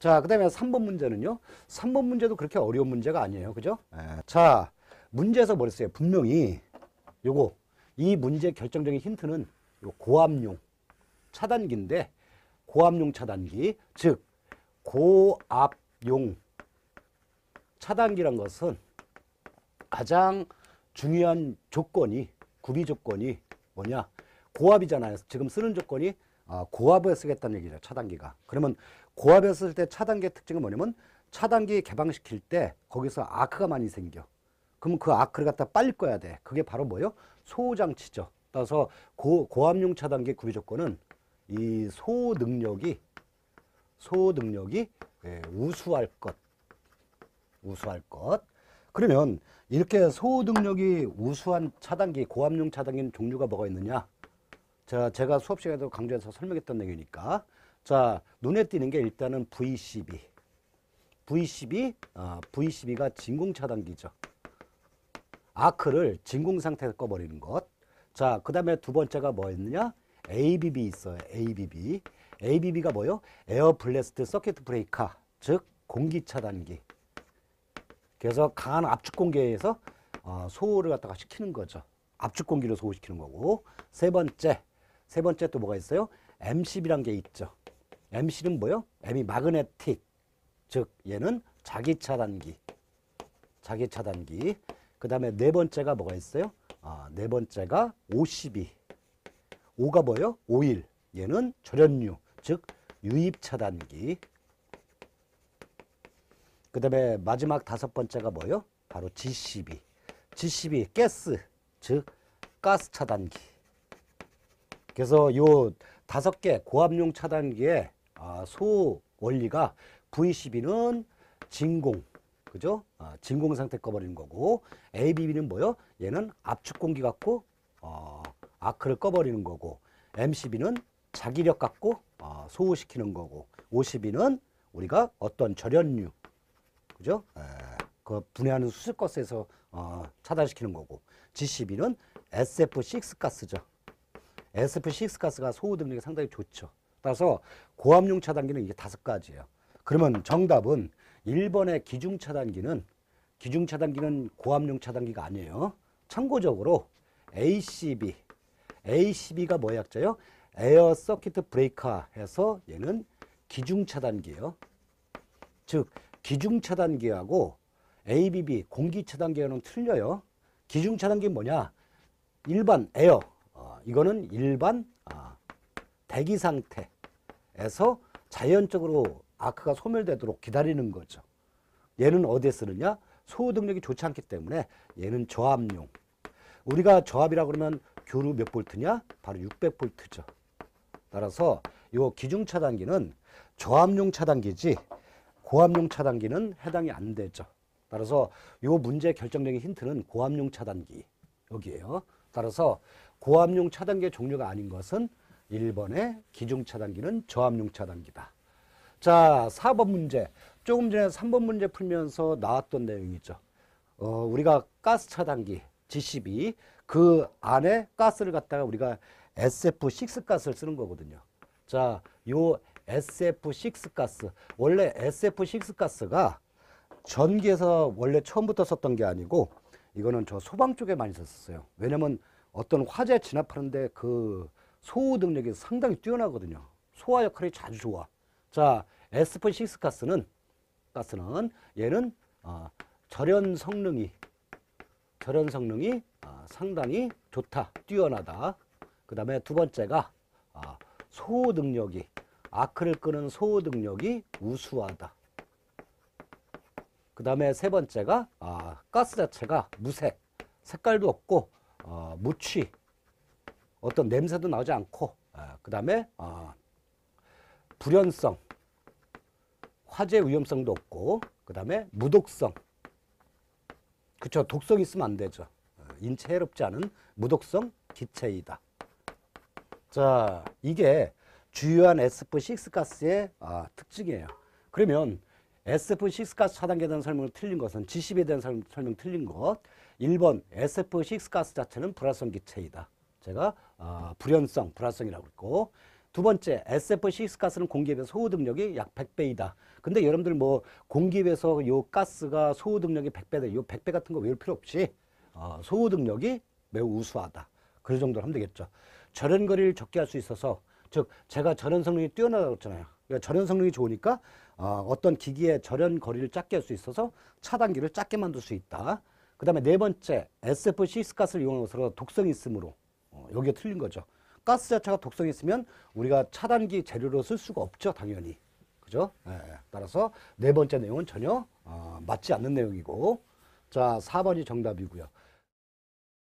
자, 그 다음에 3번 문제는요. 3번 문제도 그렇게 어려운 문제가 아니에요. 그죠? 에. 네. 자, 문제에서 뭐랬어요? 분명히 요거, 이 문제 결정적인 힌트는 요 고압용 차단기인데, 고압용 차단기, 즉, 고압용 차단기란 것은 가장 중요한 조건이, 구비 조건이 뭐냐? 고압이잖아요. 지금 쓰는 조건이 아, 고압을 쓰겠다는 얘기죠. 차단기가. 그러면 고압에쓸 때 차단기의 특징은 뭐냐면 차단기 개방시킬 때 거기서 아크가 많이 생겨. 그럼 그 아크를 갖다 빨리 꺼야 돼. 그게 바로 뭐예요? 소장치죠. 따라서 고, 고압용 차단기 구비 조건은 이 소능력이 소능력이 예, 우수할 것. 우수할 것. 그러면 이렇게 소능력이 우수한 차단기, 고압용 차단기는 종류가 뭐가 있느냐? 자, 제가 수업 시간에도 강조해서 설명했던 내용이니까. 자, 눈에 띄는 게 일단은 V12. V12, 아, V12가 진공 차단기죠. 아크를 진공 상태에서 꺼버리는 것. 자, 그 다음에 두 번째가 뭐였느냐? ABB 있어요. ABB. ABB가 뭐요? 에어 블래스트 서킷 브레이커, 즉 공기 차단기. 그래서 강한 압축 공기에서 어, 소호를 갖다가 시키는 거죠. 압축 공기를 소호시키는 거고 세 번째 세 번째 또 뭐가 있어요? M10이란 게 있죠. M10은 뭐요? M이 마그네틱. 즉 얘는 자기 차단기. 자기 차단기. 그 다음에 네 번째가 뭐가 있어요? 아, 네 번째가 52. 5가 뭐예요? 5 1 얘는 절연유, 즉 유입 차단기. 그 다음에 마지막 다섯 번째가 뭐예요? 바로 G12. G12, 가스, 즉 가스 차단기. 그래서 요 다섯 개 고압용 차단기의 아, 소 원리가 V12는 진공, 그죠? 아, 진공 상태 꺼버리는 거고 ABB는 뭐요? 얘는 압축 공기 갖고 어, 아크를 꺼버리는 거고 MCB는 자기력 갖고 어, 아, 소호시키는 거고 52는 우리가 어떤 절연류, 그죠? 에, 예, 그 분해하는 수술가스에서 어, 차단시키는 거고 GCB는 SF6 가스죠. SP6 가스가 소호 등력이 상당히 좋죠. 따라서 고압용 차단기는 이게 다섯 가지예요. 그러면 정답은 1번의 기중 차단기는 기중 차단기는 고압용 차단기가 아니에요. 참고적으로 ACB ACB가 뭐약자요 에어 서킷 브레이커 해서 얘는 기중 차단기예요. 즉 기중 차단기하고 ABB 공기 차단기와는 틀려요. 기중 차단기는 뭐냐? 일반 에어 이거는 일반 아, 대기 상태에서 자연적으로 아크가 소멸되도록 기다리는 거죠. 얘는 어디에 쓰느냐? 소호 등력이 좋지 않기 때문에 얘는 저압용. 우리가 저압이라 고 그러면 교류 몇 볼트냐? 바로 600볼트죠. 따라서 이 기중 차단기는 저압용 차단기지 고압용 차단기는 해당이 안 되죠. 따라서 이 문제 결정적인 힌트는 고압용 차단기 여기에요. 따라서 고압용 차단기의 종류가 아닌 것은 1번의 기중 차단기는 저압용 차단기다. 자, 4번 문제. 조금 전에 3번 문제 풀면서 나왔던 내용이죠. 어, 우리가 가스 차단기 G12 그 안에 가스를 갖다가 우리가 SF6 가스를 쓰는 거거든요. 자, 요 SF6 가스. 원래 SF6 가스가 전기에서 원래 처음부터 썼던 게 아니고 이거는 저 소방 쪽에 많이 썼었어요. 왜냐면 어떤 화재 진압하는데 그 소호 능력이 상당히 뛰어나거든요. 소화 역할이 자주 좋아. 자, 에스6 가스는 가스는 얘는 어, 절연 성능이 절연 성능이 어, 상당히 좋다, 뛰어나다. 그 다음에 두 번째가 어, 아, 소호 능력이 아크를 끄는 소호 능력이 우수하다. 그 다음에 세 번째가 아, 가스 자체가 무색, 색깔도 없고 어, 무취, 어떤 냄새도 나지 오 않고 아, 그 다음에 아, 불연성, 화재 위험성도 없고 그 다음에 무독성, 그쵸 독성 이 있으면 안 되죠. 어, 인체에 해롭지 않은 무독성 기체이다. 자, 이게 주요한 SF6 가스의 아, 특징이에요. 그러면 SF6 가스 차단기에 대한 설명을 틀린 것은 G10에 대한 설명, 설명 틀린 것. 1번 SF6 가스 자체는 불활성 기체이다. 제가 어, 불연성, 불활성이라고 했고 두 번째 SF6 가스는 공기에 비해서 소호 등력이 약 100배이다. 근데 여러분들 뭐 공기에 비해서 요 가스가 소호 등력이 100배다. 요 100배 같은 거 외울 필요 없이 어, 소호 등력이 매우 우수하다. 그 정도로 하면 되겠죠. 절연거리를 적게 할 수 있어서 즉 제가 절연 성능이 뛰어나다고 했잖아요. 그러니까 절연 성능이 좋으니까 아, 어, 떤 기기에 절연 거리를 짧게 할 수 있어서 차단기를 짧게 만들 수 있다. 그 다음에 네 번째 SF6 가스를 이용한 것으로 독성이 있으므로 어, 여기가 틀린 거죠. 가스 자체가 독성이 있으면 우리가 차단기 재료로 쓸 수가 없죠. 당연히. 그죠? 예, 예. 따라서 네 번째 내용은 전혀 어, 맞지 않는 내용이고 자 4번이 정답이고요.